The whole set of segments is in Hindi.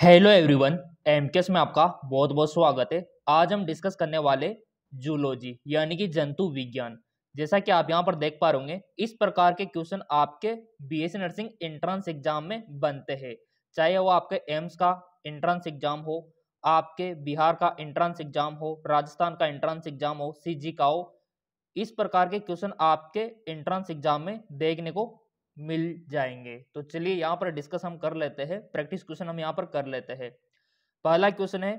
हेलो एवरीवन एमकेएस में आपका बहुत बहुत स्वागत है आज हम डिस्कस करने वाले जूलॉजी यानी कि जंतु विज्ञान जैसा कि आप यहां पर देख पा रहे इस प्रकार के क्वेश्चन आपके बीएससी नर्सिंग एंट्रेंस एग्जाम में बनते हैं चाहे वो आपके एम्स का एंट्रेंस एग्जाम हो आपके बिहार का एंट्रेंस एग्जाम हो राजस्थान का एंट्रेंस एग्जाम हो सी का हो इस प्रकार के क्वेश्चन आपके एंट्रेंस एग्जाम में देखने को मिल जाएंगे तो चलिए यहाँ पर डिस्कस हम कर लेते हैं प्रैक्टिस क्वेश्चन हम यहाँ पर कर लेते हैं पहला क्वेश्चन है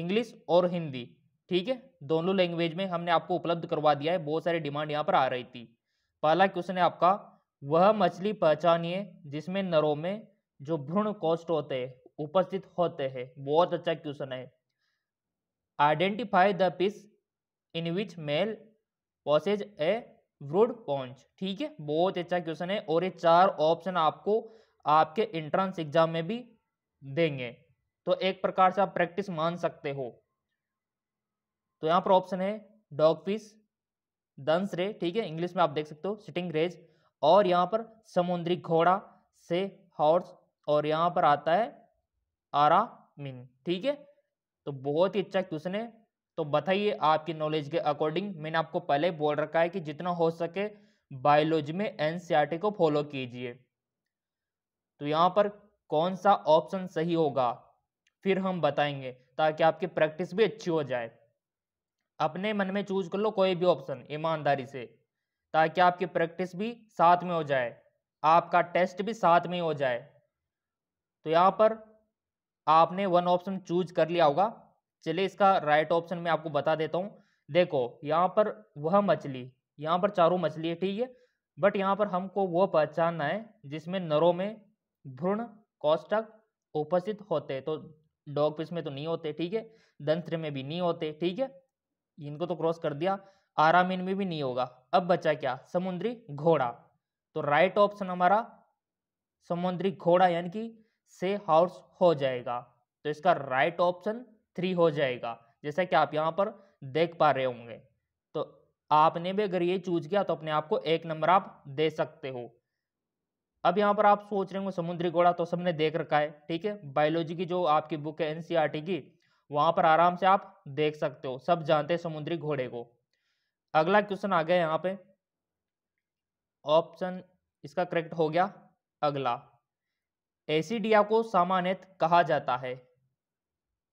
इंग्लिश और हिंदी ठीक है दोनों लैंग्वेज में हमने आपको उपलब्ध करवा दिया है बहुत सारी डिमांड यहाँ पर आ रही थी पहला क्वेश्चन है आपका वह मछली पहचानिए जिसमें नरों में जो भ्रूण कोष्ट होते हैं उपस्थित होते हैं बहुत अच्छा क्वेश्चन है identify the fish in which male possesses a brood pouch ठीक है बहुत अच्छा क्वेश्चन है और ये चार ऑप्शन आपको आपके एंट्रेंस एग्जाम में भी देंगे तो एक प्रकार से आप प्रैक्टिस मान सकते हो तो यहाँ पर ऑप्शन है डॉग फिश दंस रे ठीक है इंग्लिश में आप देख सकते हो सिटिंग रेज और यहाँ पर समुद्री घोड़ा से हॉर्स और यहाँ पर आता है आरा मिन ठीक है तो बहुत ही अच्छा क्वेश्चन है तो बताइए आपकी नॉलेज के अकॉर्डिंग मैंने आपको पहले बोल रखा है कि जितना हो सके बायोलॉजी में एनसीईआरटी e को फॉलो कीजिए तो यहाँ पर कौन सा ऑप्शन सही होगा फिर हम बताएंगे ताकि आपकी प्रैक्टिस भी अच्छी हो जाए अपने मन में चूज कर लो कोई भी ऑप्शन ईमानदारी से ताकि आपकी प्रैक्टिस भी साथ में हो जाए आपका टेस्ट भी साथ में हो जाए तो यहाँ पर आपने वन ऑप्शन चूज कर लिया होगा चलिए इसका राइट ऑप्शन मैं आपको बता देता हूँ देखो यहाँ पर वह मछली यहाँ पर चारों मछली है ठीक है बट यहाँ पर हमको वो पहचानना है जिसमें नरों में भ्रूण कौष्टक उपस्थित होते तो डॉग पिस में तो नहीं होते ठीक है दंत्र में भी नहीं होते ठीक है इनको तो क्रॉस कर दिया आरामीन में भी नहीं होगा अब बचा क्या समुद्री घोड़ा तो राइट ऑप्शन हमारा समुद्री घोड़ा यानी कि से हाउस हो जाएगा तो इसका राइट ऑप्शन थ्री हो जाएगा जैसा कि आप यहाँ पर देख पा रहे होंगे तो आपने भी अगर ये चूज किया तो अपने आप को एक नंबर आप दे सकते हो अब यहाँ पर आप सोच रहे होंगे समुद्री घोड़ा तो सबने देख रखा है ठीक है बायोलॉजी की जो आपकी बुक है एनसीईआरटी e की वहाँ पर आराम से आप देख सकते हो सब जानते हैं समुद्री घोड़े को अगला क्वेश्चन आ गया यहाँ पे ऑप्शन इसका करेक्ट हो गया अगला एसिडिया को सामान्यत कहा जाता है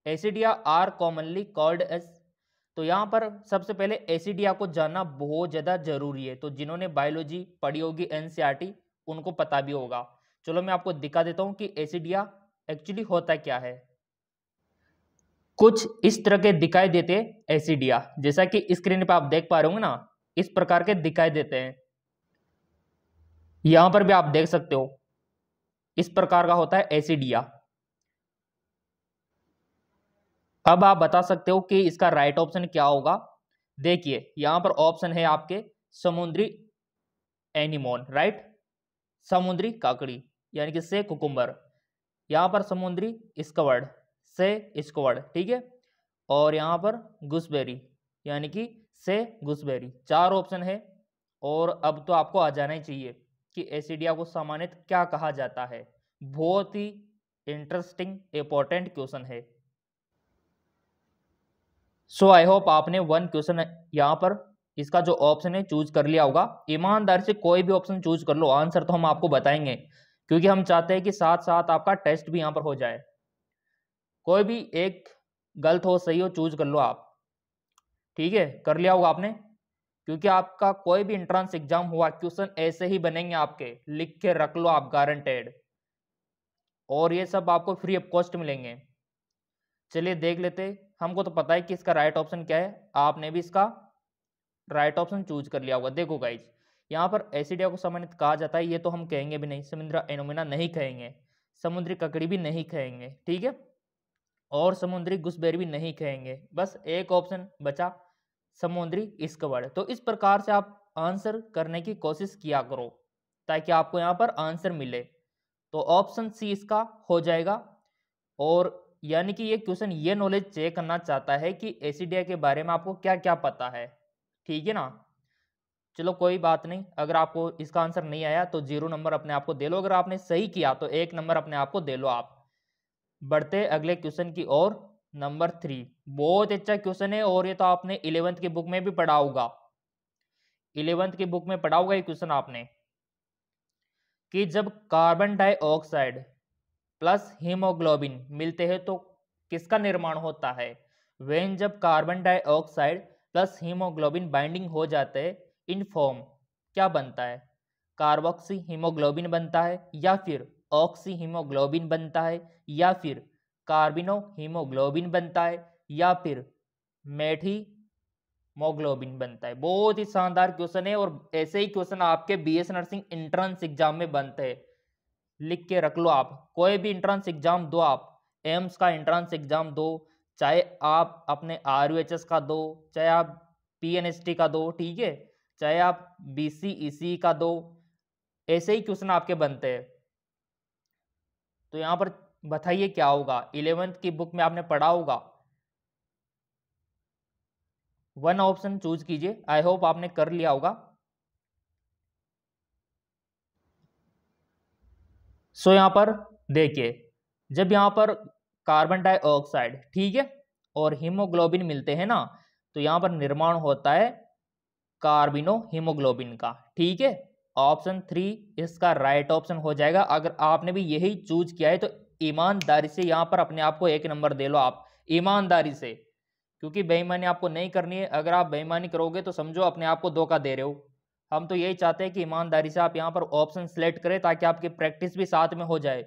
ascidia are commonly called as तो यहाँ पर सबसे पहले एसिडिया को जानना बहुत ज़्यादा जरूरी है तो जिन्होंने बायोलॉजी पढ़ी होगी एन e उनको पता भी होगा चलो मैं आपको दिखा देता हूँ कि एसिडिया एक्चुअली होता क्या है कुछ इस तरह के दिखाई देते एसिडिया जैसा कि स्क्रीन पर आप देख पा रहे होंगे ना इस प्रकार के दिखाई देते हैं यहां पर भी आप देख सकते हो इस प्रकार का होता है एसिडिया अब आप बता सकते हो कि इसका राइट ऑप्शन क्या होगा देखिए यहाँ पर ऑप्शन है आपके समुद्री एनिमोन राइट समुद्री काकड़ी यानी कि से कुकुम्बर यहाँ पर समुद्री स्कवर्ड से स्कवर्ड ठीक है और यहाँ पर गुसबेरी यानी कि से गुसबेरी चार ऑप्शन है और अब तो आपको आ जाना ही चाहिए कि एसिडिया को सामान्यत क्या कहा जाता है बहुत ही इंटरेस्टिंग इंपॉर्टेंट क्वेश्चन है सो आई होप आपने वन क्वेश्चन यहाँ पर इसका जो ऑप्शन है चूज कर लिया होगा ईमानदारी से कोई भी ऑप्शन चूज कर लो आंसर तो हम आपको बताएंगे क्योंकि हम चाहते हैं कि साथ साथ आपका टेस्ट भी यहाँ पर हो जाए कोई भी एक गलत हो सही हो चूज कर लो आप ठीक है कर लिया होगा आपने क्योंकि आपका कोई भी एंट्रांस एग्जाम हुआ क्वेश्चन ऐसे ही बनेंगे आपके लिख के रख लो आप गारंटेड और ये सब आपको फ्री ऑफ कॉस्ट मिलेंगे चलिए देख लेते हमको तो पता है कि इसका राइट ऑप्शन क्या है आपने भी इसका राइट ऑप्शन चूज कर लिया होगा देखो गाइज यहाँ पर एसिडिया को समन्वित कहा जाता है ये तो हम कहेंगे भी नहीं समुद्र एनोमिना नहीं कहेंगे समुद्री ककड़ी भी नहीं कहेंगे ठीक है और समुद्री घुसबेर भी नहीं कहेंगे बस एक ऑप्शन बचा समुद्री इसकवड़ तो इस प्रकार से आप आंसर करने की कोशिश किया करो ताकि आपको यहाँ पर आंसर मिले तो ऑप्शन सी इसका हो जाएगा और यानी कि ये क्वेश्चन ये नॉलेज चेक करना चाहता है कि एसिडिया के बारे में आपको क्या क्या पता है ठीक है ना चलो कोई बात नहीं अगर आपको इसका आंसर नहीं आया तो जीरो नंबर अपने आप को दे लो अगर आपने सही किया तो एक नंबर अपने आप को दे लो आप बढ़ते अगले क्वेश्चन की ओर नंबर थ्री बहुत अच्छा क्वेश्चन है और ये तो आपने इलेवंथ की बुक में भी पढ़ा होगा इलेवेंथ की बुक में पढ़ा होगा ये क्वेश्चन आपने कि जब कार्बन डाइऑक्साइड प्लस हीमोग्लोबिन मिलते हैं तो किसका निर्माण होता है वेन जब carbon dioxide plus haemoglobin binding हो जाते हैं इन फॉर्म क्या बनता है कार्बोक्सी हीमोग्लोबिन बनता है या फिर ऑक्सी हीमोग्लोबिन बनता है या फिर कार्बिनो हीमोग्लोबिन बनता है या फिर मेठी मोग्लोबिन बनता है बहुत ही शानदार क्वेश्चन है और ऐसे ही क्वेश्चन आपके बीएस नर्सिंग एंट्रेंस एग्जाम में बनते हैं लिख के रख लो आप कोई भी इंट्रेंस एग्जाम दो आप एम्स का इंट्रेंस एग्जाम दो चाहे आप अपने आर का दो चाहे आप पी का दो ठीक है चाहे आप बी सी e का दो ऐसे ही क्वेश्चन आपके बनते हैं तो यहाँ पर बताइए क्या होगा इलेवेंथ की बुक में आपने पढ़ा होगा वन ऑप्शन चूज कीजिए आई होप आपने कर लिया होगा सो यहाँ पर देखिए जब यहाँ पर कार्बन डाइऑक्साइड ठीक है और हीमोग्लोबिन मिलते हैं ना तो यहाँ पर निर्माण होता है कार्बिनो हीमोग्लोबिन का ठीक है ऑप्शन थ्री इसका राइट ऑप्शन हो जाएगा अगर आपने भी यही चूज किया है तो ईमानदारी से यहाँ पर अपने आप को एक नंबर दे लो आप ईमानदारी से क्योंकि बेईमानी आपको नहीं करनी है अगर आप बेईमानी करोगे तो समझो अपने आप को धोखा दे रहे हो हम तो यही चाहते हैं कि ईमानदारी से आप यहाँ पर ऑप्शन सेलेक्ट करें ताकि आपकी प्रैक्टिस भी साथ में हो जाए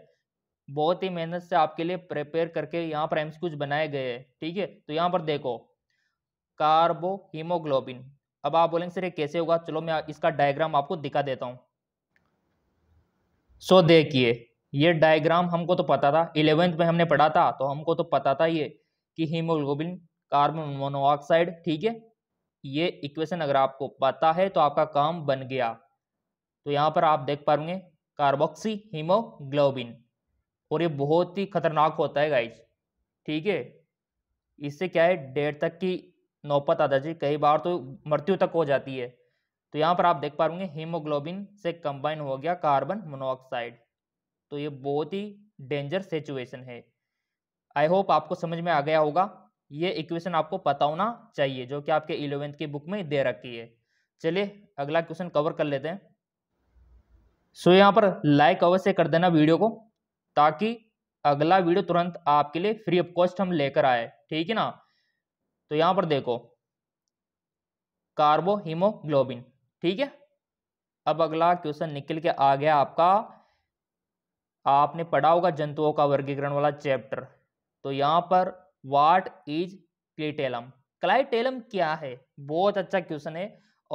बहुत ही मेहनत से आपके लिए प्रिपेयर करके यहाँ पर एम्स कुछ बनाए गए हैं ठीक है तो यहाँ पर देखो कार्बो हीमोग्लोबिन अब आप बोलेंगे सर ये कैसे होगा चलो मैं इसका डायग्राम आपको दिखा देता हूँ सो देखिए ये डायग्राम हमको तो पता था इलेवेंथ में हमने पढ़ा था तो हमको तो पता था ये कि हीमोग्लोबिन कार्बन मोनोऑक्साइड ठीक है ये इक्वेशन अगर आपको पता है तो आपका काम बन गया तो यहाँ पर आप देख पाओगे कार्बोक्सी हीमोग्लोबिन और ये बहुत ही खतरनाक होता है गाइज ठीक है इससे क्या है डेढ़ तक की नौबत आता जी कई बार तो मृत्यु तक हो जाती है तो यहाँ पर आप देख रूंगे हीमोग्लोबिन से कंबाइन हो गया कार्बन मोनोऑक्साइड तो ये बहुत ही डेंजर सिचुएशन है आई होप आपको समझ में आ गया होगा ये इक्वेशन आपको पता होना चाहिए जो कि आपके इलेवेंथ की बुक में दे रखी है चलिए अगला क्वेश्चन कवर कर लेते हैं सो so, यहाँ पर लाइक अवश्य कर देना वीडियो को ताकि अगला वीडियो तुरंत आपके लिए फ्री ऑफ कॉस्ट हम लेकर आए ठीक है ना तो यहाँ पर देखो कार्बो हीमोग्लोबिन ठीक है अब अगला क्वेश्चन निकल के आ गया आपका आपने पढ़ा होगा जंतुओं का वर्गीकरण वाला चैप्टर तो यहाँ पर वाट इज क्लाइटेलम क्लाइटेलम क्या है बहुत अच्छा क्वेश्चन है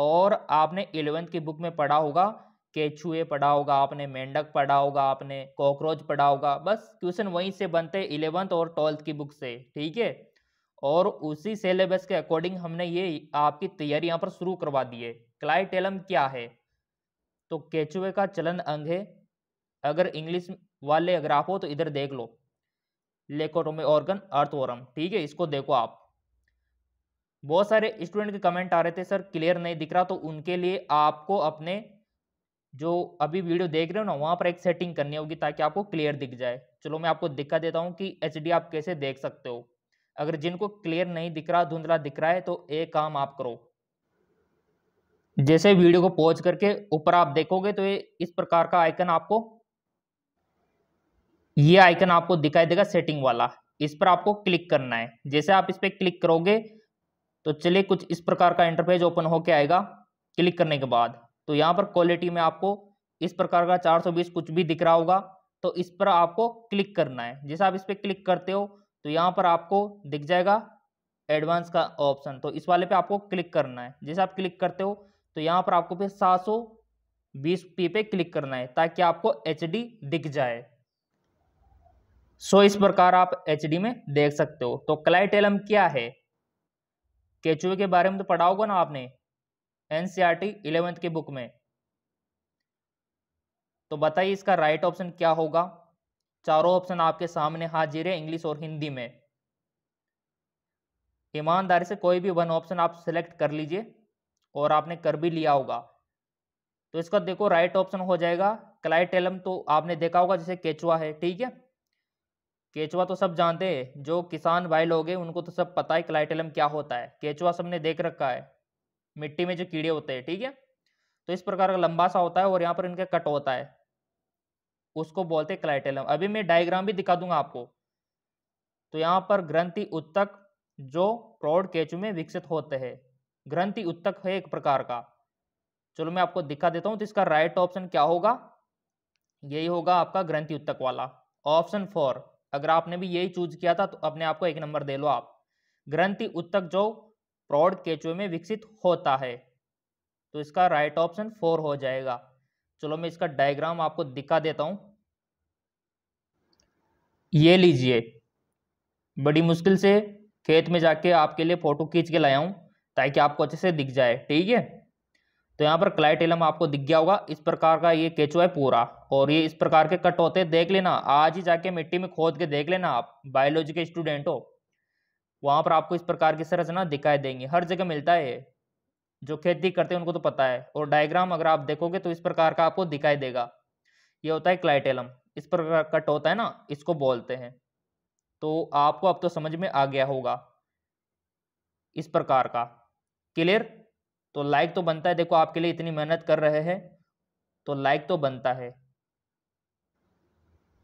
और आपने इलेवेंथ की बुक में पढ़ा होगा केचुए पढ़ा होगा आपने मेंढक पढ़ा होगा आपने कॉकरोच पढ़ा होगा बस क्वेश्चन वहीं से बनते हैं इलेवंथ और ट्वेल्थ की बुक से ठीक है और उसी सिलेबस के अकॉर्डिंग हमने ये आपकी तैयारी यहाँ पर शुरू करवा दी है क्लाइटेलम क्या है तो केचुए का चलन अंग है अगर इंग्लिश वाले अगर आप हो तो इधर देख लो लेकोटोमी ऑर्गन अर्थवरम ठीक है इसको देखो आप बहुत सारे स्टूडेंट के कमेंट आ रहे थे सर क्लियर नहीं दिख रहा तो उनके लिए आपको अपने जो अभी वीडियो देख रहे हो ना वहाँ पर एक सेटिंग करनी होगी ताकि आपको क्लियर दिख जाए चलो मैं आपको दिखा देता हूँ कि एच आप कैसे देख सकते हो अगर जिनको क्लियर नहीं दिख रहा धुंधला दिख रहा है तो एक काम आप करो जैसे वीडियो को पॉज करके ऊपर आप देखोगे तो ये इस प्रकार का आइकन आपको ये आइकन आपको दिखाई देगा सेटिंग वाला इस पर आपको क्लिक करना है जैसे आप इस पर क्लिक करोगे तो चलिए कुछ इस प्रकार का इंटरफेस ओपन होके आएगा क्लिक करने के बाद तो यहाँ पर क्वालिटी में आपको इस प्रकार का 420 कुछ भी दिख रहा होगा तो इस पर आपको क्लिक करना है जैसे आप इस पर क्लिक करते हो तो यहाँ पर आपको दिख जाएगा एडवांस का ऑप्शन तो इस वाले पे आपको क्लिक करना है जैसे आप क्लिक करते हो तो यहाँ पर आपको फिर सात सौ बीस पी पे क्लिक करना है ताकि आपको एच दिख जाए सो इस प्रकार आप एच में देख सकते हो तो क्लाइटेलम क्या है केचुए e के बारे में तो पढ़ा होगा ना आपने एनसीईआरटी इलेवेंथ की बुक में तो बताइए इसका राइट ऑप्शन क्या होगा चारों ऑप्शन आपके सामने हाजिर है इंग्लिश और हिंदी में ईमानदारी से कोई भी वन ऑप्शन आप सिलेक्ट कर लीजिए और आपने कर भी लिया होगा तो इसका देखो राइट ऑप्शन हो जाएगा क्लाइटेलम तो आपने देखा होगा जैसे केचुआ e है ठीक है केचुआ तो सब जानते हैं जो किसान भाई लोग हैं उनको तो सब पता है क्लाइटेलम क्या होता है केचुआ सबने देख रखा है मिट्टी में जो कीड़े होते हैं ठीक है तो इस प्रकार का लंबा सा होता है और यहाँ पर इनका कट होता है उसको बोलते हैं क्लाइटेलम अभी मैं डायग्राम भी दिखा दूंगा आपको तो यहाँ पर ग्रंथि उत्तक जो प्रौड केचु में विकसित होते हैं ग्रंथि उत्तक है एक प्रकार का चलो मैं आपको दिखा देता हूँ तो इसका राइट ऑप्शन क्या होगा यही होगा आपका ग्रंथि उत्तक वाला ऑप्शन फोर अगर आपने भी यही चूज किया था तो अपने आप को एक नंबर दे लो आप ग्रंथि उत्तक जो प्रौड केचुए में विकसित होता है तो इसका राइट ऑप्शन फोर हो जाएगा चलो मैं इसका डायग्राम आपको दिखा देता हूँ ये लीजिए बड़ी मुश्किल से खेत में जाके आपके लिए फोटो खींच के लाया हूँ ताकि आपको अच्छे से दिख जाए ठीक है तो यहाँ पर क्लाइटेलम आपको दिख गया होगा इस प्रकार का ये केचुआ है पूरा और ये इस प्रकार के कट होते हैं देख लेना आज ही जाके मिट्टी में खोद के देख लेना आप बायोलॉजी के स्टूडेंट हो वहाँ पर आपको इस प्रकार की संरचना दिखाई देंगे हर जगह मिलता है जो खेती करते हैं उनको तो पता है और डायग्राम अगर आप देखोगे तो इस प्रकार का आपको दिखाई देगा ये होता है क्लाइटेलम इस प्रकार कट होता है ना इसको बोलते हैं तो आपको अब तो समझ में आ गया होगा इस प्रकार का क्लियर तो लाइक तो बनता है देखो आपके लिए इतनी मेहनत कर रहे हैं तो लाइक तो बनता है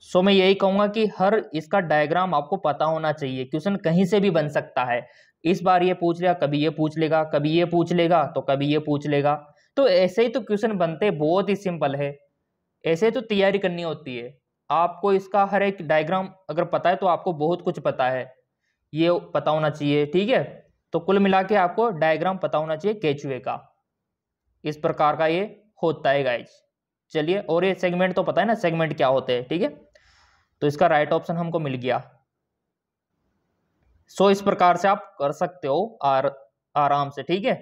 सो मैं यही कहूंगा कि हर इसका डायग्राम आपको पता होना चाहिए क्वेश्चन कहीं से भी बन सकता है इस बार ये पूछ लिया कभी ये पूछ लेगा कभी ये पूछ लेगा तो कभी ये पूछ लेगा तो ऐसे ही तो क्वेश्चन बनते बहुत ही सिंपल है ऐसे तो तैयारी करनी होती है आपको इसका हर एक डायग्राम अगर पता है तो आपको बहुत कुछ पता है ये पता होना चाहिए ठीक है तो कुल मिला के आपको डायग्राम पता होना चाहिए केचुए का इस प्रकार का ये होता है गाइज चलिए और ये सेगमेंट तो पता है ना सेगमेंट क्या होते हैं ठीक है तो इसका राइट ऑप्शन हमको मिल गया सो इस प्रकार से आप कर सकते हो आर आराम से ठीक है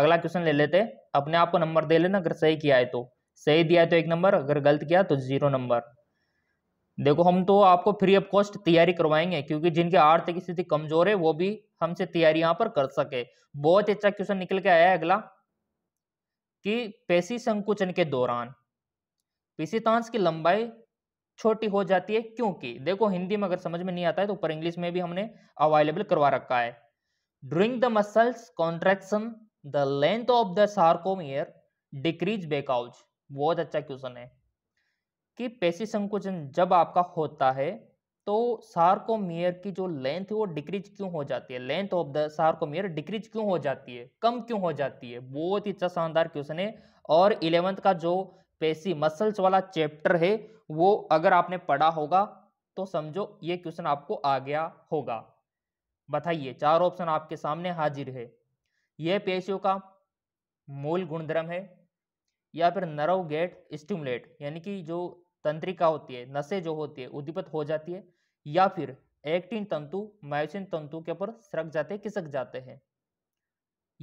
अगला क्वेश्चन ले लेते अपने आप को नंबर दे लेना अगर सही किया है तो सही दिया है तो एक नंबर अगर गलत किया तो जीरो नंबर देखो हम तो आपको फ्री ऑफ कॉस्ट तैयारी करवाएंगे क्योंकि जिनकी आर्थिक स्थिति कमजोर है वो भी हमसे तैयारी यहाँ पर कर सके बहुत अच्छा क्वेश्चन निकल के आया है अगला कि पेशी संकुचन के दौरान पेशीतांश की लंबाई छोटी हो जाती है क्योंकि देखो हिंदी में अगर समझ में नहीं आता है तो ऊपर इंग्लिश में भी हमने अवेलेबल करवा रखा है during the muscles contraction the length of the sarcomere decrease because बहुत अच्छा क्वेश्चन है कि पेशी संकुचन जब आपका होता है तो सार्कोमियर की जो लेंथ है वो डिक्रीज क्यों हो जाती है length of the sarcomere decrease क्यों हो जाती है कम क्यों हो जाती है बहुत ही अच्छा शानदार क्वेश्चन है और इलेवंथ का जो पेशी मसल्स वाला चैप्टर है वो अगर आपने पढ़ा होगा तो समझो ये क्वेश्चन आपको आ गया होगा बताइए चार ऑप्शन आपके सामने हाजिर है यह पेशियों का मूल गुणधर्म है या फिर नरव गेट स्टिमुलेट यानी कि जो तंत्रिका होती है नसें जो होती है उद्दीपित हो जाती है या फिर एक्टिन तंतु मायोसिन तंतु के ऊपर सरक जाते किसक जाते हैं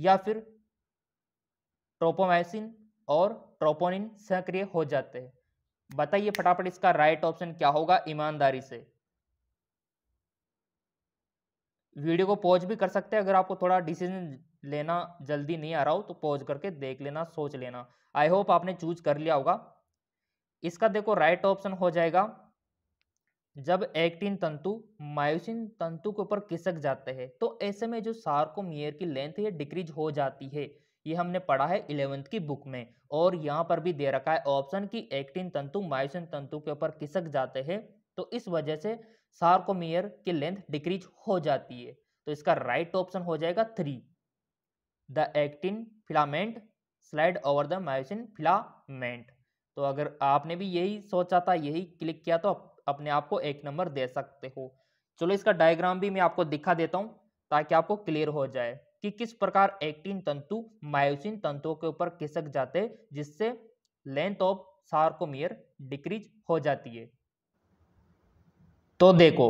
या फिर ट्रोपोमायोसिन और ट्रोपोनिन सक्रिय हो जाते हैं बताइए फटाफट इसका राइट ऑप्शन क्या होगा ईमानदारी से वीडियो को पॉज भी कर सकते हैं अगर आपको थोड़ा डिसीजन लेना जल्दी नहीं आ रहा हो तो पॉज करके देख लेना सोच लेना आई होप आपने चूज कर लिया होगा इसका देखो राइट ऑप्शन हो जाएगा जब एक्टिन तंतु मायोसिन तंतु के ऊपर किसक जाते हैं तो ऐसे में जो सार्कोमियर की लेंथ है डिक्रीज हो जाती है ये हमने पढ़ा है इलेवेंथ की बुक में और यहाँ पर भी दे रखा है ऑप्शन की एक्टिन तंतु मायोसिन तंतु के ऊपर किसक जाते हैं तो इस वजह से सार्कोमियर की लेंथ डिक्रीज हो जाती है तो इसका राइट ऑप्शन हो जाएगा three the actin filament slide over the myosin filament तो अगर आपने भी यही सोचा था यही क्लिक किया तो आप अपने आप को एक नंबर दे सकते हो चलो इसका डायग्राम भी मैं आपको दिखा देता हूँ ताकि आपको क्लियर हो जाए कि किस प्रकार एक्टिन तंतु मायोसिन तंतुओं के ऊपर खिसक जाते जिससे लेंथ ऑफ सार्कोमियर डिक्रीज हो जाती है तो देखो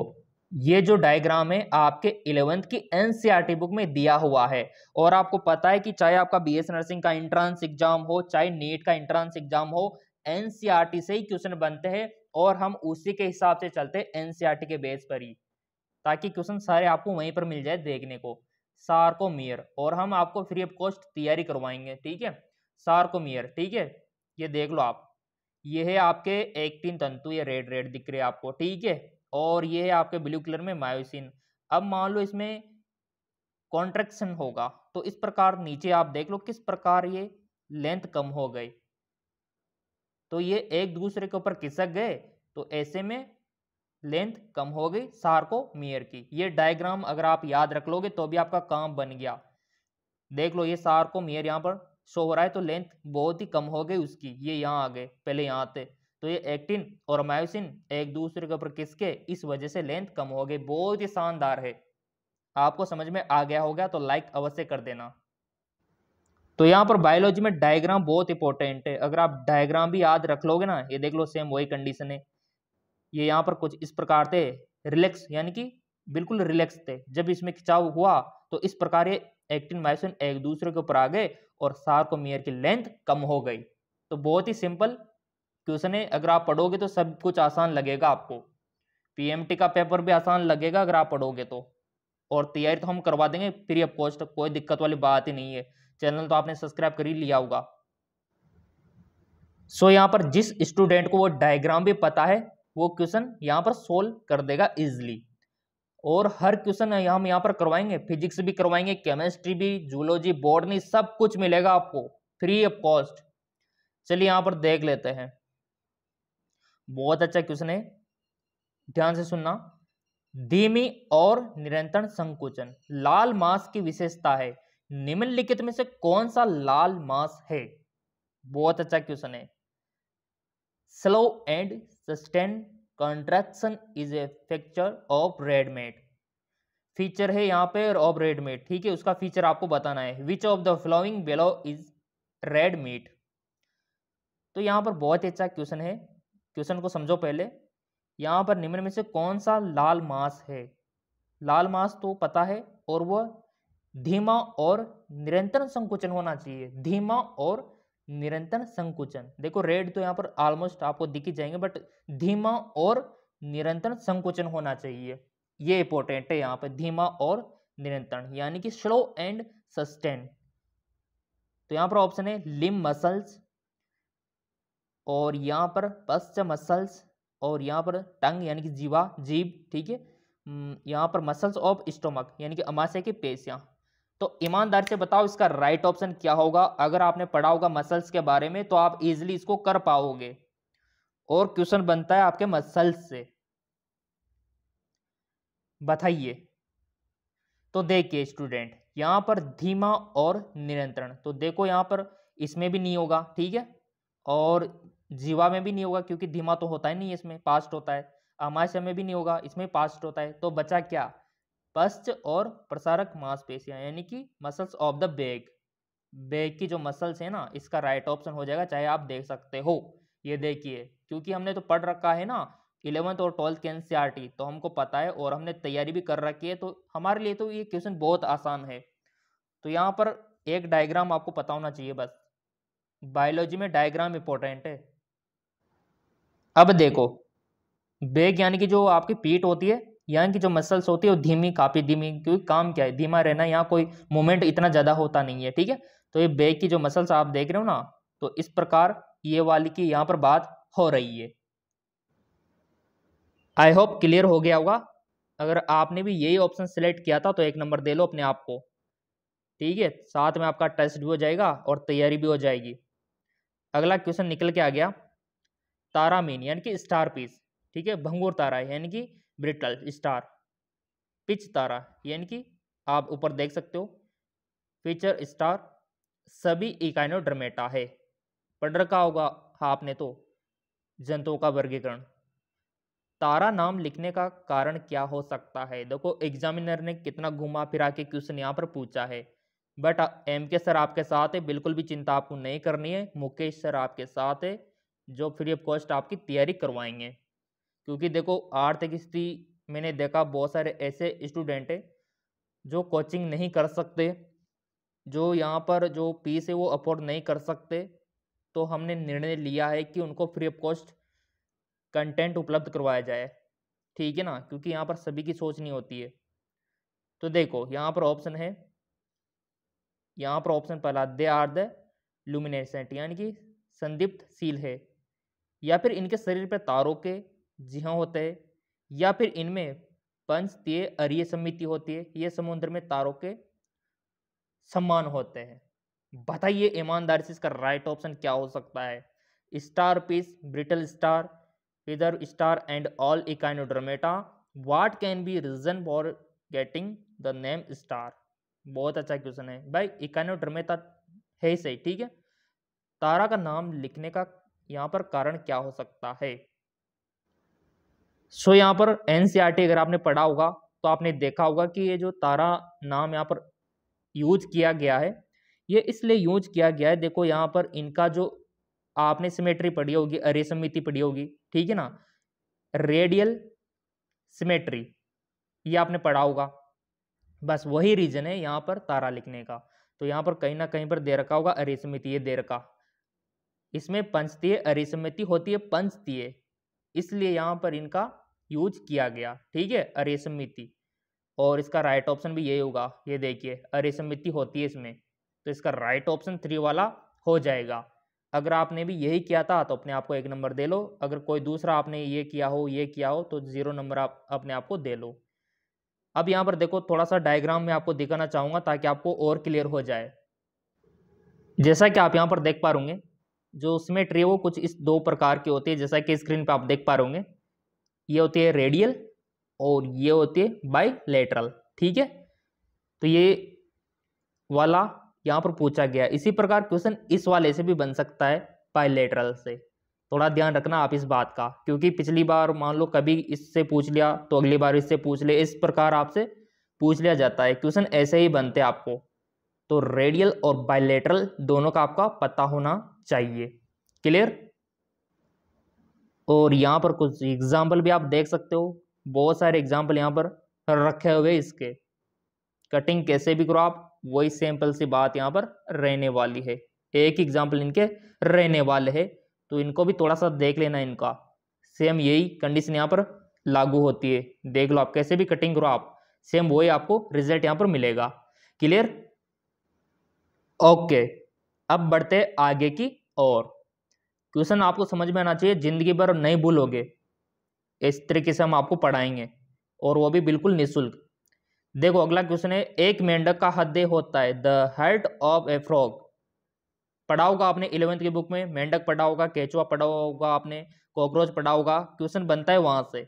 ये जो डायग्राम है आपके इलेवेंथ की एनसीईआरटी e बुक में दिया हुआ है और आपको पता है कि चाहे आपका बीएस नर्सिंग का इंट्रांस एग्जाम हो चाहे नीट का इंट्रांस एग्जाम हो एनसीईआरटी से ही क्वेश्चन बनते हैं और हम उसी के हिसाब से चलते हैं एनसीईआरटी के बेस पर ही ताकि क्वेश्चन सारे आपको वहीं पर मिल जाए देखने को सार्कोमियर और हम आपको फ्री ऑफ कॉस्ट तैयारी करवाएंगे ठीक है सार्कोमियर ठीक है ये देख लो आप ये है आपके एक्टिन तंतु ये रेड रेड दिख रहे आपको ठीक है और ये है आपके ब्लू कलर में मायोसिन अब मान लो इसमें कॉन्ट्रेक्शन होगा तो इस प्रकार नीचे आप देख लो किस प्रकार ये लेंथ कम हो गई तो ये एक दूसरे के ऊपर खिसक गए तो ऐसे में लेंथ कम हो गई सार्कोमियर की ये डायग्राम अगर आप याद रख लोगे तो भी आपका काम बन गया देख लो ये सार्कोमियर यहाँ पर शो हो रहा है तो लेंथ बहुत ही कम हो गई उसकी ये यहाँ आ गए पहले यहाँ आते तो ये एक्टिन और मायोसिन एक दूसरे के ऊपर किसके इस वजह से लेंथ कम हो गई बहुत ही शानदार है आपको समझ में आ गया होगा तो लाइक अवश्य कर देना तो यहाँ पर बायोलॉजी में डायग्राम बहुत इंपॉर्टेंट है अगर आप डायग्राम भी याद रख लोगे ना ये देख लो सेम वही कंडीशन है ये यहाँ पर कुछ इस प्रकार थे रिलैक्स यानी कि बिल्कुल रिलैक्स थे जब इसमें खिंचाव हुआ तो इस प्रकार ये एक्टिन माइसिन एक दूसरे के ऊपर आ गए और सार्कोमियर की लेंथ कम हो गई तो बहुत ही सिंपल क्वेश्चन है अगर आप पढ़ोगे तो सब कुछ आसान लगेगा आपको पी का पेपर भी आसान लगेगा अगर आप पढ़ोगे तो और तैयारी तो हम करवा देंगे फ्री ऑफ कॉस्ट कोई दिक्कत वाली बात ही नहीं है चैनल तो आपने सब्सक्राइब कर ही लिया होगा सो so, यहाँ पर जिस स्टूडेंट को वो डायग्राम भी पता है वो क्वेश्चन यहाँ पर सोल्व कर देगा इजिली और हर क्वेश्चन हम यहाँ पर करवाएंगे फिजिक्स भी करवाएंगे केमिस्ट्री भी जूलॉजी बॉटनी सब कुछ मिलेगा आपको फ्री ऑफ कॉस्ट चलिए यहाँ पर देख लेते हैं बहुत अच्छा क्वेश्चन है ध्यान से सुनना धीमी और निरंतर संकुचन लाल मास की विशेषता है निम्नलिखित में से कौन सा लाल मांस है बहुत अच्छा क्वेश्चन है slow and sustain contraction is a feature of red meat feature है यहाँ पे और ऑफ रेडमेड ठीक है उसका फीचर आपको बताना है which of the following below is red meat तो यहाँ पर बहुत ही अच्छा क्वेश्चन है क्वेश्चन को समझो पहले यहाँ पर निम्न में से कौन सा लाल मांस है लाल मांस तो पता है और वह धीमा और निरंतर संकुचन होना चाहिए धीमा और निरंतर संकुचन देखो रेड तो यहाँ पर ऑलमोस्ट आपको दिखी जाएंगे बट धीमा और निरंतर संकुचन होना चाहिए ये इंपॉर्टेंट है यहाँ पर धीमा और निरंतर यानी कि स्लो एंड सस्टेन तो यहाँ पर ऑप्शन है लिम मसल्स और यहाँ पर पश्च मसल्स और यहाँ पर टंग यानी कि जीवा जीभ ठीक है हम्म, यहाँ पर मसल्स ऑफ स्टोमक यानी कि अमाशय की पेशियाँ तो ईमानदार से बताओ इसका राइट ऑप्शन क्या होगा अगर आपने पढ़ा होगा मसल्स के बारे में तो आप इजिली इसको कर पाओगे और क्वेश्चन बनता है आपके मसल्स से बताइए तो देखिए स्टूडेंट यहां पर धीमा और निरंतरण तो देखो यहां पर इसमें भी नहीं होगा ठीक है और जीवा में भी नहीं होगा क्योंकि धीमा तो होता ही नहीं इसमें पास्ट होता है अमाशय में भी नहीं होगा इसमें पास्ट होता है तो बचा क्या पश्च और प्रसारक मांसपेशियां यानी कि muscles of the back back की जो मसल्स है ना इसका राइट ऑप्शन हो जाएगा चाहे आप देख सकते हो ये देखिए क्योंकि हमने तो पढ़ रखा है ना इलेवंथ और ट्वेल्थ के एन e तो हमको पता है और हमने तैयारी भी कर रखी है तो हमारे लिए तो ये क्वेश्चन बहुत आसान है तो यहाँ पर एक डायग्राम आपको पता होना चाहिए बस बायोलॉजी में डायग्राम इंपॉर्टेंट है अब देखो बैग यानी कि जो आपकी पीठ होती है यहाँ की जो मसल्स होती है वो धीमी काफ़ी धीमी क्योंकि काम क्या है धीमा रहना यहाँ कोई मूवमेंट इतना ज़्यादा होता नहीं है ठीक है तो ये बैक की जो मसल्स आप देख रहे हो ना तो इस प्रकार ये वाली की यहाँ पर बात हो रही है आई होप क्लियर हो गया होगा अगर आपने भी यही ऑप्शन सिलेक्ट किया था तो एक नंबर दे लो अपने आप को ठीक है साथ में आपका टेस्ट भी हो जाएगा और तैयारी भी हो जाएगी अगला क्वेश्चन निकल के आ गया तारा मीन यानी कि स्टार पीस ठीक है भंगूर तारा यानी कि ब्रिटल स्टार पिच तारा यानी कि आप ऊपर देख सकते हो फीचर स्टार सभी इकाइनोड्रमेटा है पढ़ रखा होगा आपने तो जंतुओं का वर्गीकरण तारा नाम लिखने का कारण क्या हो सकता है देखो एग्जामिनर ने कितना घुमा फिरा के क्वेश्चन यहाँ पर पूछा है बट एम के सर आपके साथ है बिल्कुल भी चिंता आपको नहीं करनी है मुकेश सर आपके साथ है जो फ्री ऑफ कॉस्ट आपकी तैयारी करवाएंगे क्योंकि देखो आर्थिक स्थिति मैंने देखा बहुत सारे ऐसे स्टूडेंट हैं जो कोचिंग नहीं कर सकते जो यहाँ पर जो फीस है वो अफोर्ड नहीं कर सकते तो हमने निर्णय लिया है कि उनको फ्री ऑफ कॉस्ट कंटेंट उपलब्ध करवाया जाए ठीक है ना क्योंकि यहाँ पर सभी की सोच नहीं होती है तो देखो यहाँ पर ऑप्शन है यहाँ पर ऑप्शन पहला दे आर द लुमिनेसेंट यानी कि संदिप्त सील है या फिर इनके शरीर पर तारों के हाँ होता है या फिर इनमें पंचतीय अरिय समिति होती है ये समुद्र में तारों के सम्मान होते हैं बताइए ईमानदारी से इसका राइट ऑप्शन क्या हो सकता है starfish brittle star feather star and all echinodermata what can be reason for getting the name star बहुत अच्छा क्वेश्चन है भाई इकाइनोड्रोमेटा है सही ठीक है तारा का नाम लिखने का यहाँ पर कारण क्या हो सकता है सो यहाँ पर एन e अगर आपने पढ़ा होगा तो आपने देखा होगा कि ये जो तारा नाम यहाँ पर यूज किया गया है ये इसलिए यूज किया गया है देखो यहाँ पर इनका जो आपने सिमेट्री पढ़ी होगी अरे समिति पढ़ी होगी ठीक है ना रेडियल सिमेट्री ये आपने पढ़ा होगा बस वही रीजन है यहाँ पर तारा लिखने का तो यहाँ पर कहीं ना कहीं पर दे रखा होगा अरे समिति ये दे रखा इसमें पंचतीय अरे समिति होती है पंचतीय इसलिए यहाँ पर इनका यूज किया गया ठीक है अरेसमिति और इसका राइट ऑप्शन भी यही होगा ये देखिए अरेसमिति होती है इसमें तो इसका राइट ऑप्शन थ्री वाला हो जाएगा अगर आपने भी यही किया था तो अपने आपको एक नंबर दे लो अगर कोई दूसरा आपने ये किया हो ये किया हो तो ज़ीरो नंबर आप अपने आप को दे लो अब यहाँ पर देखो थोड़ा सा डायग्राम में आपको दिखाना चाहूँगा ताकि आपको और क्लियर हो जाए जैसा कि आप यहाँ पर देख पा रूंगे जो सिमेट्री वो कुछ इस दो प्रकार की होती है जैसा कि स्क्रीन पर आप देख पा रूंगे ये होती है रेडियल और ये होती है बाई लेटरल ठीक है तो ये वाला यहाँ पर पूछा गया इसी प्रकार क्वेश्चन इस वाले से भी बन सकता है बाइलेटरल से थोड़ा ध्यान रखना आप इस बात का क्योंकि पिछली बार मान लो कभी इससे पूछ लिया तो अगली बार इससे पूछ ले इस प्रकार आपसे पूछ लिया जाता है क्वेश्चन ऐसे ही बनते हैं आपको तो रेडियल और बायलेटरल दोनों का आपका पता होना चाहिए क्लियर और यहाँ पर कुछ एग्जाम्पल भी आप देख सकते हो बहुत सारे एग्जाम्पल यहाँ पर रखे हुए इसके कटिंग कैसे भी करो आप वही सैम्पल सी बात यहाँ पर रहने वाली है एक एग्जाम्पल इनके रहने वाले है तो इनको भी थोड़ा सा देख लेना इनका सेम यही कंडीशन यहाँ पर लागू होती है देख लो आप कैसे भी कटिंग करो आप सेम वही आपको रिजल्ट यहाँ पर मिलेगा क्लियर ओके अब बढ़ते आगे की और क्वेश्चन आपको समझ में आना चाहिए ज़िंदगी भर नहीं भूलोगे इस तरीके से हम आपको पढ़ाएंगे और वो भी बिल्कुल निःशुल्क देखो अगला क्वेश्चन है एक मेंढक का हृदय होता है the heart of a frog पढ़ा होगा आपने इलेवेंथ की बुक में मेंढक पढ़ा होगा केचुआ पढ़ा होगा आपने कॉकरोच पढ़ा होगा क्वेश्चन बनता है वहाँ से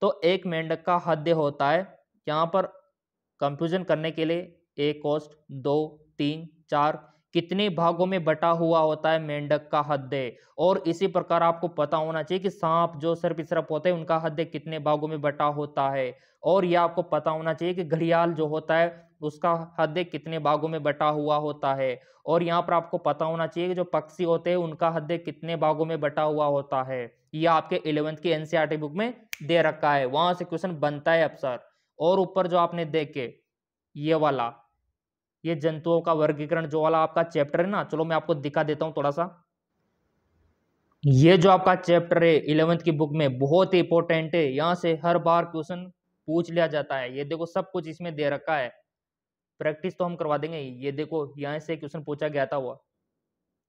तो एक मेंढक का हृदय होता है यहाँ पर कंफ्यूजन करने के लिए एक कोस्ट दो तीन चार कितने भागों में बटा हुआ होता है मेंढक का हृदय और इसी प्रकार आपको पता होना चाहिए कि सांप जो सर्प सर्प होते हैं उनका हृदय कितने भागों में बटा होता है और यह आपको पता होना चाहिए कि घड़ियाल जो होता है उसका हृदय कितने भागों में बटा हुआ होता है और यहाँ पर आपको पता होना चाहिए कि जो पक्षी होते हैं उनका हृदय कितने भागों में बटा हुआ होता है यह आपके इलेवंथ की एनसीआर बुक में दे रखा है वहां से क्वेश्चन बनता है अब और ऊपर जो आपने देखे ये वाला ये जंतुओं का वर्गीकरण जो वाला आपका चैप्टर है ना चलो मैं आपको दिखा देता हूँ थोड़ा सा ये जो आपका चैप्टर है इलेवेंथ की बुक में बहुत ही इंपॉर्टेंट है यहाँ से हर बार क्वेश्चन पूछ लिया जाता है ये देखो सब कुछ इसमें दे रखा है प्रैक्टिस तो हम करवा देंगे ये देखो यहाँ से क्वेश्चन पूछा गया था हुआ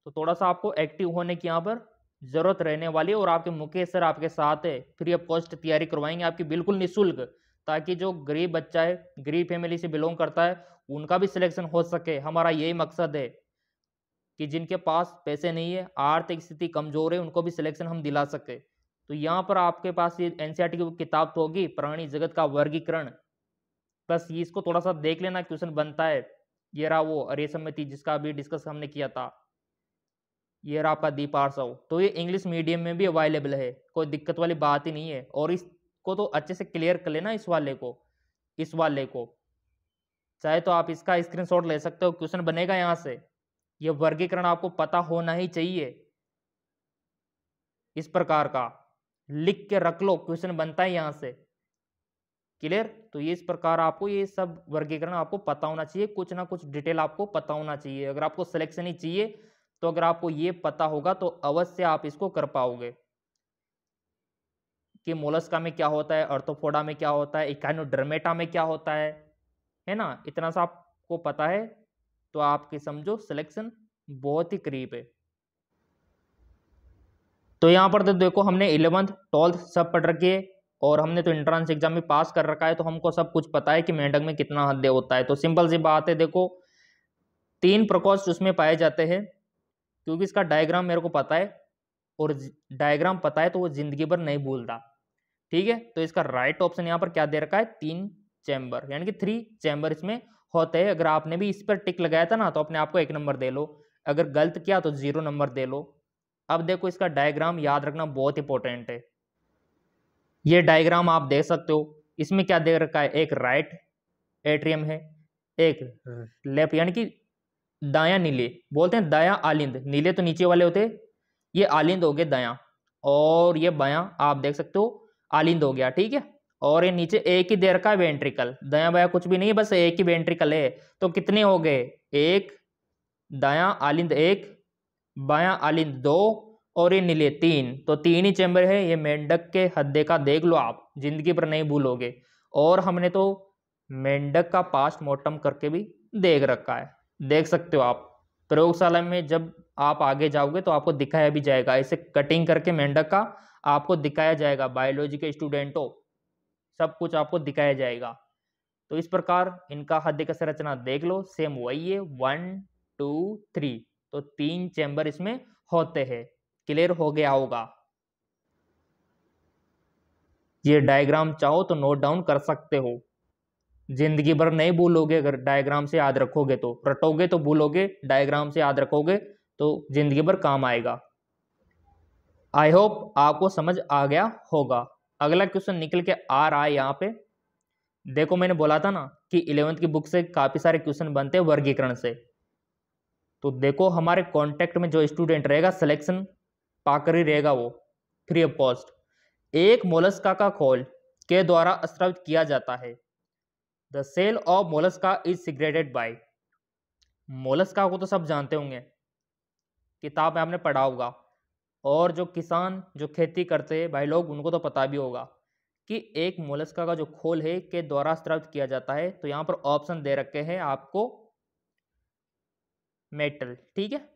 तो थोड़ा सा आपको एक्टिव होने की यहाँ पर जरूरत रहने वाली है और आपके मुकेश सर आपके साथ है फ्री ऑफ कॉस्ट तैयारी करवाएंगे आपकी बिल्कुल निःशुल्क ताकि जो गरीब बच्चा है गरीब फैमिली से बिलोंग करता है उनका भी सिलेक्शन हो सके हमारा यही मकसद है कि जिनके पास पैसे नहीं है आर्थिक स्थिति कमजोर है उनको भी सिलेक्शन हम दिला सके तो यहाँ पर आपके पास ये एनसीईआरटी e की किताब तो होगी प्राणी जगत का वर्गीकरण बस इसको थोड़ा सा देख लेना क्वेश्चन बनता है ये रहा वो अरे समिति जिसका अभी डिस्कस हमने किया था ये रहा आपका दीप आरसव तो ये इंग्लिश मीडियम में भी अवेलेबल है कोई दिक्कत वाली बात ही नहीं है और इसको तो अच्छे से क्लियर कर लेना इस वाले को इस वाले को चाहे तो आप इसका स्क्रीनशॉट ले सकते हो क्वेश्चन बनेगा यहाँ से ये वर्गीकरण आपको पता होना ही चाहिए इस प्रकार का लिख के रख लो क्वेश्चन बनता है यहाँ से क्लियर तो ये इस प्रकार आपको ये सब वर्गीकरण आपको पता होना चाहिए कुछ ना कुछ डिटेल आपको पता होना चाहिए अगर आपको सिलेक्शन ही चाहिए तो अगर आपको ये पता होगा तो अवश्य आप इसको कर पाओगे कि मोलस्का में क्या होता है अर्थोफोडा में क्या होता है इकानोड्रमेटा में क्या होता है है ना इतना सा आपको पता है तो आपके समझो सिलेक्शन बहुत ही करीब है तो यहाँ पर तो देखो हमने इलेवंथ ट्वेल्थ सब पढ़ रखी है और हमने तो इंट्रांस एग्जाम में पास कर रखा है तो हमको सब कुछ पता है कि मेंढक में कितना हद्दे होता है तो सिंपल सी बात है देखो तीन प्रकोष्ठ उसमें पाए जाते हैं क्योंकि इसका डायग्राम मेरे को पता है और डायग्राम पता है तो वो जिंदगी भर नहीं भूलता ठीक है तो इसका राइट ऑप्शन यहाँ पर क्या दे रखा है तीन चैम्बर यानी कि थ्री चैम्बर इसमें होते हैं अगर आपने भी इस पर टिक लगाया था ना तो अपने आपको एक नंबर दे लो अगर गलत किया तो जीरो नंबर दे लो अब देखो इसका डायग्राम याद रखना बहुत इंपॉर्टेंट है ये डायग्राम आप देख सकते हो इसमें क्या दे रखा है एक राइट एट्रियम है एक लेफ्ट यानी कि दाया नीले बोलते हैं दाया आलिंद नीले तो नीचे वाले होते ये आलिंद हो गए दाया और ये बाया आप देख सकते हो आलिंद हो गया ठीक है और ये नीचे एक ही देर का वेंट्रिकल दया बया कुछ भी नहीं बस एक ही वेंट्रिकल है तो कितने हो गए एक दया आलिंद एक बाया आलिंद दो और ये नीले तीन तो तीन ही चैम्बर है ये मेंढक के हद्दे का देख लो आप जिंदगी पर नहीं भूलोगे और हमने तो मेंढक का पास्ट मोर्टम करके भी देख रखा है देख सकते हो आप प्रयोगशाला में जब आप आगे जाओगे तो आपको दिखाया भी जाएगा ऐसे कटिंग करके मेंढक का आपको दिखाया जाएगा बायोलॉजी के स्टूडेंटों सब कुछ आपको दिखाया जाएगा तो इस प्रकार इनका हद्य का संरचना देख लो सेम वही है वन टू थ्री तो तीन चैम्बर इसमें होते हैं क्लियर हो गया होगा ये डायग्राम चाहो तो नोट डाउन कर सकते हो जिंदगी भर नहीं भूलोगे अगर डायग्राम से याद रखोगे तो रटोगे तो भूलोगे डायग्राम से याद रखोगे तो जिंदगी भर काम आएगा आई होप आपको समझ आ गया होगा अगला क्वेश्चन निकल के आ रहा है यहाँ पे देखो मैंने बोला था ना कि इलेवंथ की बुक से काफ़ी सारे क्वेश्चन बनते हैं वर्गीकरण से तो देखो हमारे कॉन्टेक्ट में जो स्टूडेंट रहेगा सिलेक्शन पाकर ही रहेगा वो फ्री ऑफ कॉस्ट एक मोलस्का का खोल के द्वारा स्रावित किया जाता है the shell of Mollusca is secreted by Mollusca को तो सब जानते होंगे किताब में आपने पढ़ा होगा और जो किसान जो खेती करते हैं भाई लोग उनको तो पता भी होगा कि एक मोलस्का का जो खोल है के द्वारा स्त्र किया जाता है तो यहाँ पर ऑप्शन दे रखे हैं आपको मेटल ठीक है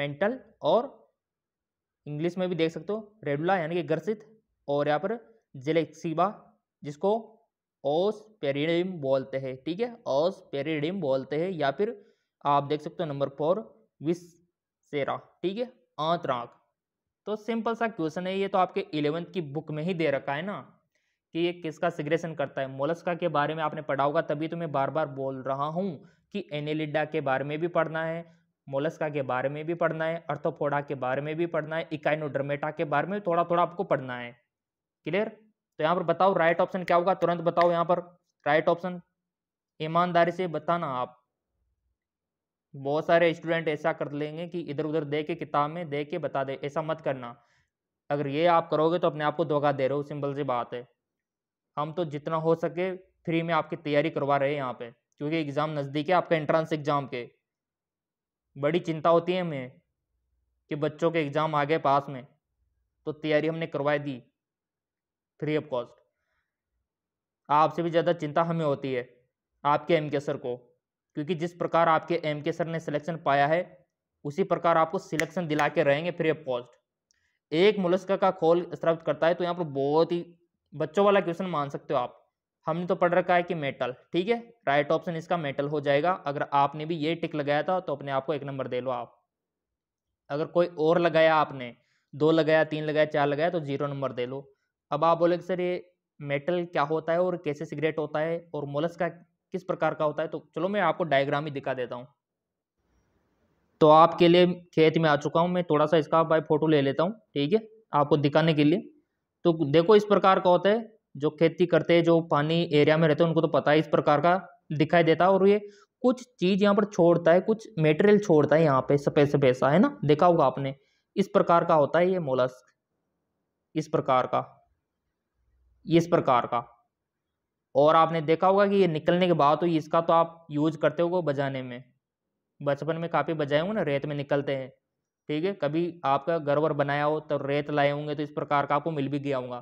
मेंटल और इंग्लिश में भी देख सकते हो रेडुला यानी कि ग्रसित और यहाँ पर जेलेक्सीबा जिसको ओस पेरिडिम बोलते हैं ठीक है ओस पेरिडिम बोलते हैं या फिर आप देख सकते हो नंबर फोर विस सेरा ठीक है आंतराग तो सिंपल सा क्वेश्चन है ये तो आपके इलेवंथ की बुक में ही दे रखा है ना कि ये किसका सिग्रेशन करता है मोलस्का के बारे में आपने पढ़ा होगा तभी तो मैं बार बार बोल रहा हूँ कि एनेलिडा के बारे में भी पढ़ना है मोलस्का के बारे में भी पढ़ना है अर्थोफोडा के बारे में भी पढ़ना है इकाइनोड्रमेटा के बारे में थोड़ा थोड़ा आपको पढ़ना है क्लियर तो यहाँ पर बताओ राइट ऑप्शन क्या होगा तुरंत बताओ यहाँ पर राइट ऑप्शन ईमानदारी से बताना आप बहुत सारे स्टूडेंट ऐसा कर लेंगे कि इधर उधर दे के किताब में दे के बता दे ऐसा मत करना अगर ये आप करोगे तो अपने आप को धोखा दे रहे हो सिंपल सी बात है हम तो जितना हो सके फ्री में आपकी तैयारी करवा रहे हैं यहाँ पे क्योंकि एग्ज़ाम नज़दीक है आपका एंट्रेंस एग्ज़ाम के बड़ी चिंता होती है हमें कि बच्चों के एग्ज़ाम आ गए पास में तो तैयारी हमने करवाई दी फ्री ऑफ कॉस्ट आपसे भी ज़्यादा चिंता हमें होती है आपके एम के सर को क्योंकि जिस प्रकार आपके एम के सर ने सिलेक्शन पाया है उसी प्रकार आपको सिलेक्शन दिला के रहेंगे फ्री ऑफ कॉस्ट एक मुलस्क का खोल स्रावित करता है तो यहाँ पर बहुत ही बच्चों वाला क्वेश्चन मान सकते हो आप हमने तो पढ़ रखा है कि मेटल ठीक है राइट ऑप्शन इसका मेटल हो जाएगा अगर आपने भी ये टिक लगाया था तो अपने आप को एक नंबर दे लो आप अगर कोई और लगाया आपने दो लगाया तीन लगाया चार लगाया तो जीरो नंबर दे लो अब आप बोले सर ये मेटल क्या होता है और कैसे सिगरेट होता है और मोलस का किस प्रकार का होता है तो चलो मैं आपको डायग्राम ही दिखा देता हूँ तो आपके लिए खेत में आ चुका हूँ मैं थोड़ा सा इसका भाई फोटो ले लेता हूँ ठीक है आपको दिखाने के लिए तो देखो इस प्रकार का होता है जो खेती करते हैं जो पानी एरिया में रहते हैं उनको तो पता है इस प्रकार का दिखाई देता है और ये कुछ चीज़ यहाँ पर छोड़ता है कुछ मेटेरियल छोड़ता है यहाँ पे सफेद सफेद है ना देखा होगा आपने इस प्रकार का होता है ये मोलस्क इस प्रकार का इस प्रकार का और आपने देखा होगा कि ये निकलने के बाद तो इसका तो आप यूज करते हो बजाने में बचपन में काफ़ी बजाए होंगे ना रेत में निकलते हैं ठीक है कभी आपका घर वर बनाया हो तो रेत लाए होंगे तो इस प्रकार का आपको मिल भी गया होगा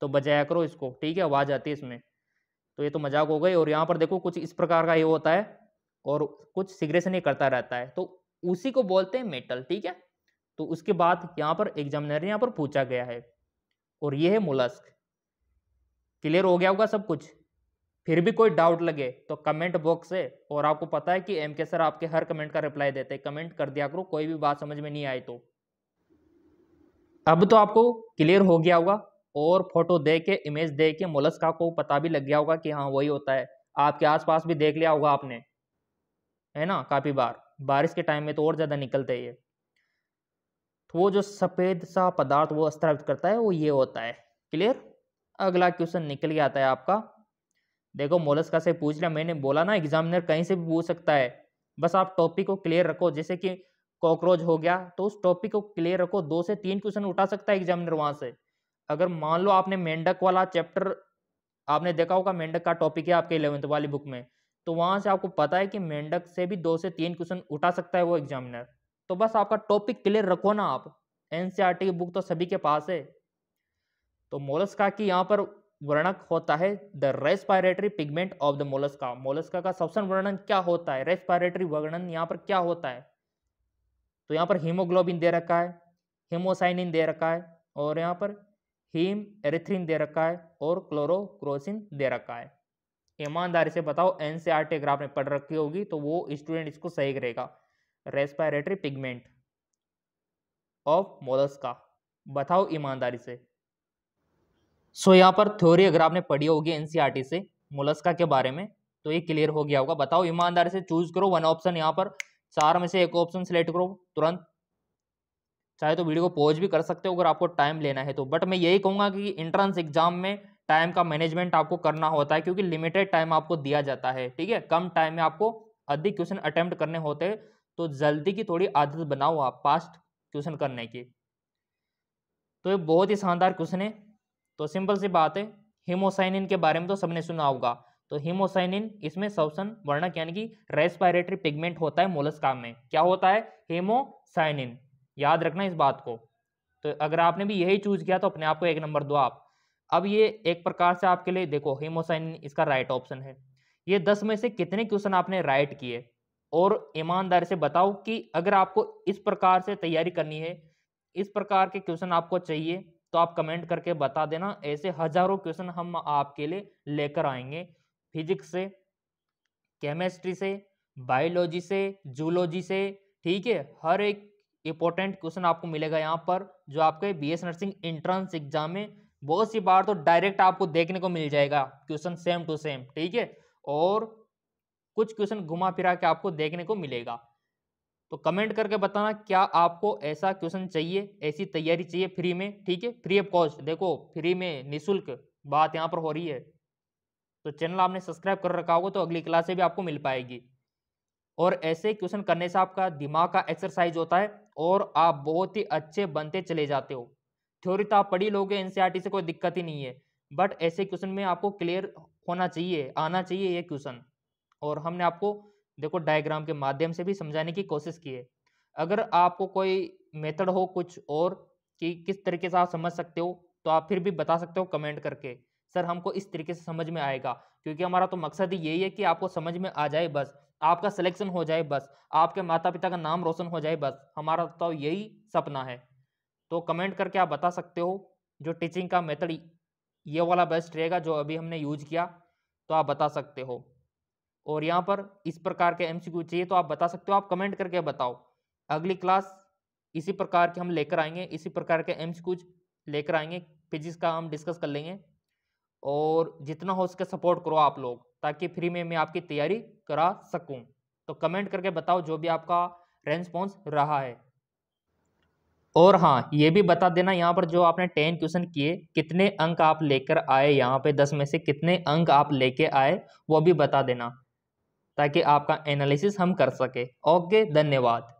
तो बजाया करो इसको ठीक है आवाज़ आती है इसमें तो ये तो मजाक हो गई और यहाँ पर देखो कुछ इस प्रकार का ये होता है और कुछ सिग्रेशन नहीं करता रहता है तो उसी को बोलते हैं मेटल ठीक है तो उसके बाद यहाँ पर एग्जामिनर यहाँ पर पूछा गया है और ये है मुलस्क क्लियर हो गया होगा सब कुछ फिर भी कोई डाउट लगे तो कमेंट बॉक्स से और आपको पता है कि एम के सर आपके हर कमेंट का रिप्लाई देते हैं कमेंट कर दिया करो कोई भी बात समझ में नहीं आई तो अब तो आपको क्लियर हो गया होगा और फोटो दे के इमेज दे के मोलस्क को पता भी लग गया होगा कि हाँ वही होता है आपके आसपास भी देख लिया होगा आपने है ना काफ़ी बार बारिश के टाइम में तो और ज़्यादा निकलते ये तो वो जो सफ़ेद सा पदार्थ वो स्त्रावित करता है वो ये होता है क्लियर अगला क्वेश्चन निकल गया आता है आपका देखो मोलस्का से पूछ लिया मैंने बोला ना एग्जामिनर कहीं से भी पूछ सकता है बस आप टॉपिक को क्लियर रखो जैसे कि कॉकरोच हो गया तो उस टॉपिक को क्लियर रखो दो से तीन क्वेश्चन उठा सकता है एग्जामिनर वहाँ से अगर मान लो आपने मेंढक वाला चैप्टर आपने देखा होगा मेंढक का टॉपिक है आपके इलेवंथ वाली बुक में तो वहाँ से आपको पता है कि मेंढक से भी दो से तीन क्वेश्चन उठा सकता है वो एग्जामिनर तो बस आपका टॉपिक क्लियर रखो ना आप एनसीईआरटी e की बुक तो सभी के पास है तो मोलस्का की यहाँ पर वर्णक होता है the respiratory pigment of the Mollusca Mollusca का सबसे वर्णन क्या होता है रेस्पायरेटरी वर्णन यहाँ पर क्या होता है तो यहाँ पर हीमोग्लोबिन दे रखा है हीमोसाइनिन दे रखा है और यहाँ पर हीम एरिथ्रिन दे रखा है और क्लोरोक्रोसिन दे रखा है ईमानदारी से बताओ एन सी आर टी अगर आपने पढ़ रखी होगी तो वो स्टूडेंट इसको सही करेगा रेस्पायरेटरी पिगमेंट ऑफ मोलस्का बताओ ईमानदारी से सो यहाँ पर थ्योरी अगर आपने पढ़ी होगी एनसीईआरटी e से मोलस्का के बारे में तो ये क्लियर हो गया होगा बताओ ईमानदारी से चूज करो वन ऑप्शन यहाँ पर चार में से एक ऑप्शन सिलेक्ट करो तुरंत चाहे तो वीडियो को पॉज भी कर सकते हो अगर आपको टाइम लेना है तो बट मैं यही कहूँगा कि एंट्रेंस एग्जाम में टाइम का मैनेजमेंट आपको करना होता है क्योंकि लिमिटेड टाइम आपको दिया जाता है ठीक है कम टाइम में आपको अधिक क्वेश्चन अटेम्प्ट करने होते हैं तो जल्दी की थोड़ी आदत बनाओ आप पास्ट क्वेश्चन करने की तो ये बहुत ही शानदार क्वेश्चन है तो सिंपल सी बात है हीमोसाइनिन के बारे में तो सबने सुना होगा तो हीमोसाइनिन इसमें सवसन वर्णक यानी कि रेस्पायरेटरी पिगमेंट होता है मोलस्का में क्या होता है हीमोसाइनिन याद रखना इस बात को तो अगर आपने भी यही चूज किया तो अपने आप को एक नंबर दो आप अब ये एक प्रकार से आपके लिए देखो हेमोसाइनिन इसका राइट ऑप्शन है ये दस में से कितने क्वेश्चन आपने राइट किए और ईमानदारी से बताओ कि अगर आपको इस प्रकार से तैयारी करनी है इस प्रकार के क्वेश्चन आपको चाहिए तो आप कमेंट करके बता देना ऐसे हजारों क्वेश्चन हम आपके लिए लेकर आएंगे फिजिक्स से केमेस्ट्री से बायोलॉजी से जूलॉजी से ठीक है हर एक इंपॉर्टेंट क्वेश्चन आपको मिलेगा यहाँ पर जो आपके B S nursing entrance exam में बहुत सी बार तो डायरेक्ट आपको देखने को मिल जाएगा क्वेश्चन सेम टू सेम ठीक है और कुछ क्वेश्चन घुमा फिरा के आपको देखने को मिलेगा तो कमेंट करके बताना क्या आपको ऐसा क्वेश्चन चाहिए ऐसी तैयारी चाहिए फ्री में ठीक है फ्री ऑफ कॉस्ट देखो फ्री में निशुल्क बात यहाँ पर हो रही है तो चैनल आपने सब्सक्राइब कर रखा होगा तो अगली क्लास से भी आपको मिल पाएगी और ऐसे क्वेश्चन करने से आपका दिमाग का एक्सरसाइज होता है और आप बहुत ही अच्छे बनते चले जाते हो थ्योरी तो आप पढ़ी लोगे एनसीईआरटी e से कोई दिक्कत ही नहीं है बट ऐसे क्वेश्चन में आपको क्लियर होना चाहिए आना चाहिए ये क्वेश्चन और हमने आपको देखो डायग्राम के माध्यम से भी समझाने की कोशिश की है अगर आपको कोई मेथड हो कुछ और कि किस तरीके से आप समझ सकते हो तो आप फिर भी बता सकते हो कमेंट करके सर हमको इस तरीके से समझ में आएगा क्योंकि हमारा तो मकसद ही यही है कि आपको समझ में आ जाए बस आपका सिलेक्शन हो जाए बस आपके माता पिता का नाम रोशन हो जाए बस हमारा तो यही सपना है तो कमेंट करके आप बता सकते हो जो टीचिंग का मेथड ये वाला बेस्ट रहेगा जो अभी हमने यूज किया तो आप बता सकते हो और यहाँ पर इस प्रकार के एमसीक्यू चाहिए तो आप बता सकते हो आप कमेंट करके बताओ अगली क्लास इसी प्रकार के हम लेकर आएंगे इसी प्रकार के एमसीक्यू लेकर आएंगे फिजिक्स का हम डिस्कस कर लेंगे और जितना हो सके सपोर्ट करो आप लोग ताकि फ्री में मैं आपकी तैयारी करा सकूं तो कमेंट करके बताओ जो भी आपका रेस्पॉन्स रहा है और हाँ ये भी बता देना यहाँ पर जो आपने टेन क्वेश्चन किए कितने अंक आप लेकर आए यहाँ पे दस में से कितने अंक आप लेके आए वो भी बता देना ताकि आपका एनालिसिस हम कर सके ओके धन्यवाद